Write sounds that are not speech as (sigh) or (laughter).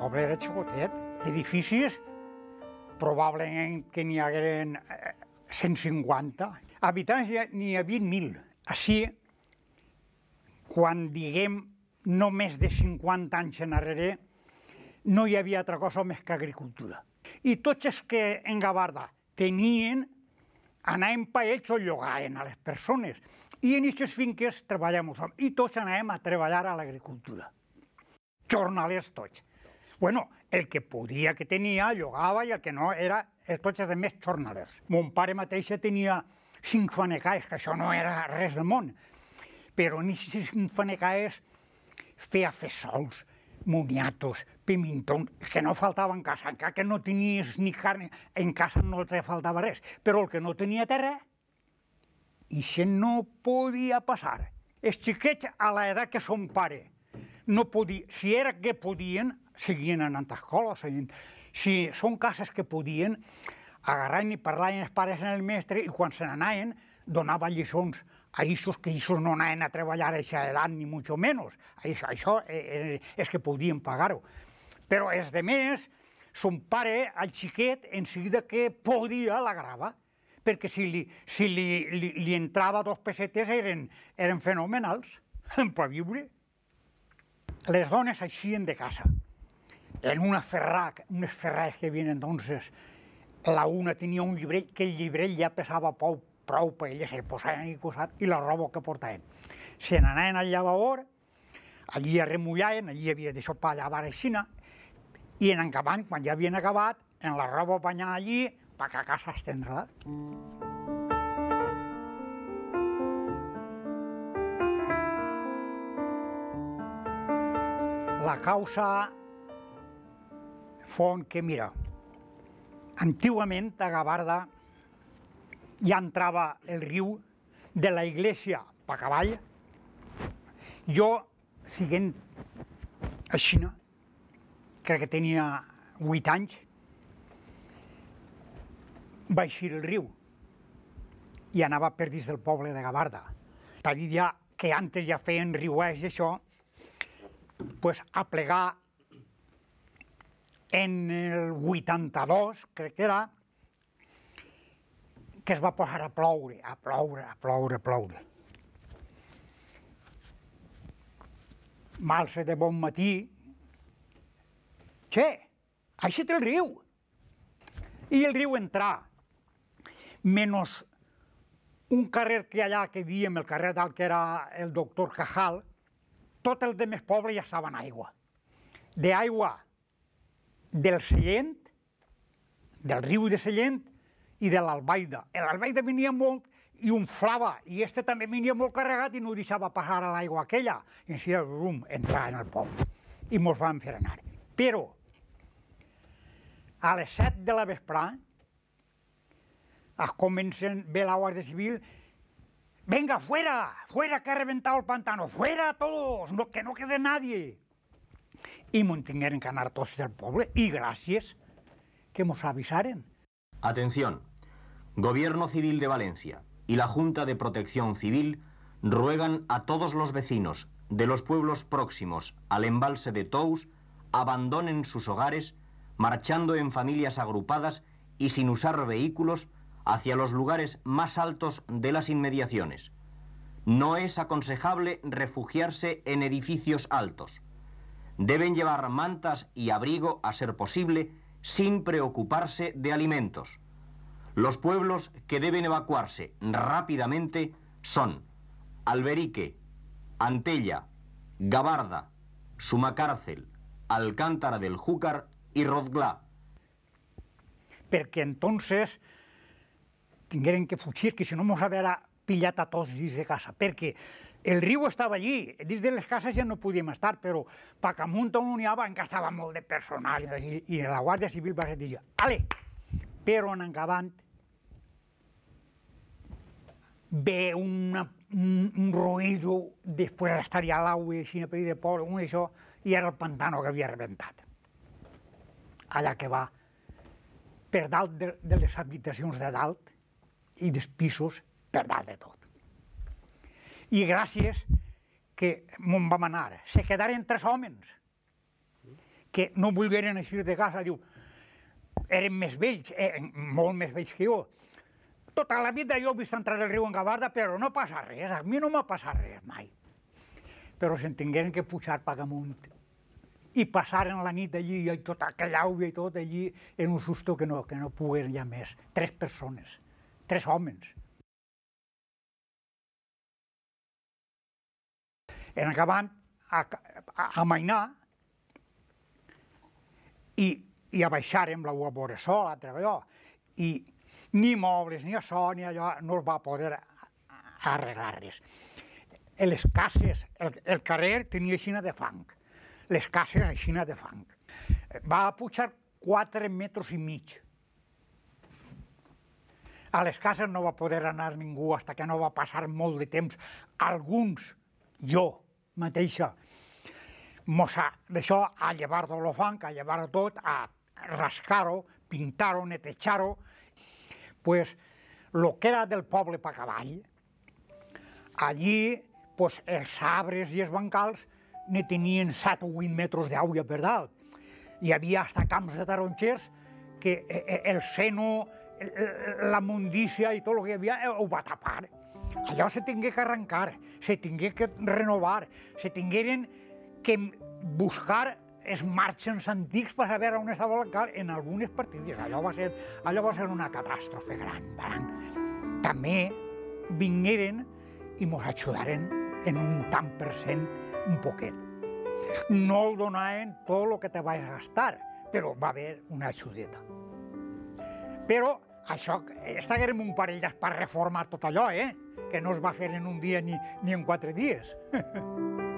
poble era xicotet, edificis, probablement que n'hi hagueren 150. Eh, Habitants ja n'hi havia 20.000. Així, quan diguem no més de 50 anys en arrere, no hi havia altra cosa més que agricultura. I tots els que en Gavarda tenien, anàvem per ells o llogaven a les persones. I en aquestes finques treballàvem, i tots anàvem a treballar a l'agricultura. Jornalers tots. Bueno, el que podia que tenia llogava i el que no era el cotxe de més jornalers. Mon pare mateix tenia cinc fanecaes, que això no era res del món, però ni cinc fanecaes feia fessols, moniatos, pimentons, que no faltava en casa, encara que no tenies ni carn, en casa no te faltava res, però el que no tenia terra, i se no podia passar. Els xiquets, a l'edat que son pare, no podia, si era que podien, seguien anant a escola, seguien... Si són cases que podien, agarraven i parlaven els pares en el mestre i quan se n'anaven donava lliçons a ixos que ixos no anaven a treballar a aquesta edat, ni mucho menos. Això, això eh, eh, és que podien pagar-ho. Però és de més, son pare, el xiquet, en seguida que podia, la grava. perquè si, li, si li, li, li entrava dos pessetes eren, eren fenomenals (laughs) per viure. Les dones eixien de casa en una ferrac, unes ferrades que havien entonces, la una tenia un llibret, que el llibret ja pesava prou, prou per ella, se'l posaven i cosat, i la roba que portaven. Se n'anaven al llavador, allí es remullaven, allí havia de sopar allà a Baracina, i en acabant, quan ja havien acabat, en la roba banyant allí, perquè a casa estendre-la. La causa font que, mira, antigament a Gavarda ja entrava el riu de la iglesia pa cavall. Jo, siguent a Xina, crec que tenia 8 anys, va eixir el riu i anava per dins del poble de Gavarda. T'ha dit ja que antes ja feien riuers i això, pues, a plegar en el 82, crec que era, que es va posar a ploure, a ploure, a ploure, a ploure. Malse de bon matí, che, té el riu. I el riu entrà, Menos un carrer que allà que diem, el carrer del que era el doctor Cajal, tot el de més poble ja estava en aigua. De aigua, del Sellent, del riu de Sellent y de l'Albaida. Albaida venía molt i unflava, i este també venia molt carregat i no deixava passar a l'aigua aquella. I el rum, entrava en el poble. y mos van a anar. Pero, a les set de la vesprà, es comencen ve la Guardia Civil, venga, fuera, fuera que ha reventado el pantano, fuera todos, no, que no quede nadie. ...y en mantingueren todos del pueblo... ...y gracias... que nos avisaren. Atención, Gobierno Civil de Valencia y la Junta de Protección Civil ruegan a todos los vecinos de los pueblos próximos al embalse de Tous abandonen sus hogares marchando en familias agrupadas y sin usar vehículos hacia los lugares más altos de las inmediaciones. No es aconsejable refugiarse en edificios altos. Deben llevar mantas y abrigo a ser posible sin preocuparse de alimentos. Los pueblos que deben evacuarse rápidamente son Alberique, Antella, Gabarda, Sumacárcel, Alcántara del Júcar y Rozglá. Porque entonces tienen que fugir, que si no vamos a ver a tots de casa, Porque El riu estava allí, dins de les cases ja no podíem estar, però Pacamunt on havia encara estava molt de personal i, i la Guàrdia Civil va dir, ale, però en acabant ve una, un, un ruïdo, després estaria a l'aigua i així, per de por, un això, i era el pantano que havia rebentat. Allà que va, per dalt de, de les habitacions de dalt i dels pisos, per dalt de tot. I gràcies que m'on vam anar. Se quedaren tres homes que no volgueren eixir de casa. Diu, eren més vells, eh, molt més vells que jo. Tota la vida jo he vist entrar el riu en Gavarda, però no passa res, a mi no m'ha passat res mai. Però se'n tingueren que pujar per damunt i passaren la nit allí i tota aquella àuvia i tot allí en un susto que no, que no pogueren ja més. Tres persones, tres homes. en acabant a, a, a mainar i, i a baixar amb la sol, a allò, i ni mobles, ni això, ni allò, no es va poder arreglar res. Les cases, el, el carrer tenia aixina de fang, les cases aixina de fang. Va pujar 4 metres i mig. A les cases no va poder anar ningú, hasta que no va passar molt de temps. Alguns jo mateixa, mossar d'això, a llevar-ho lo fang, a llevar tot, a rascar-ho, pintar-ho, netejar-ho, pues, lo que era del poble pa cavall, allí pues, els arbres i els bancals ne tenien 7 o 8 metres d'aigua per dalt. Hi havia hasta camps de tarongers que eh, eh, el seno, la mundícia i tot el que hi havia eh, ho va tapar allò se tingué que arrencar, se tingué que renovar, se tingueren que buscar els marxes antics per saber on estava cal en algunes partides. Allò va ser, allò va ser una catàstrofe gran, gran. També vingueren i mos ajudaren en un tant per cent un poquet. No el donaven tot el que te vas gastar, però va haver una ajudeta. Però això, eh, estaguérem un parell per reformar tot allò, eh? Que no es va fer en un dia ni, ni en quatre dies. (laughs)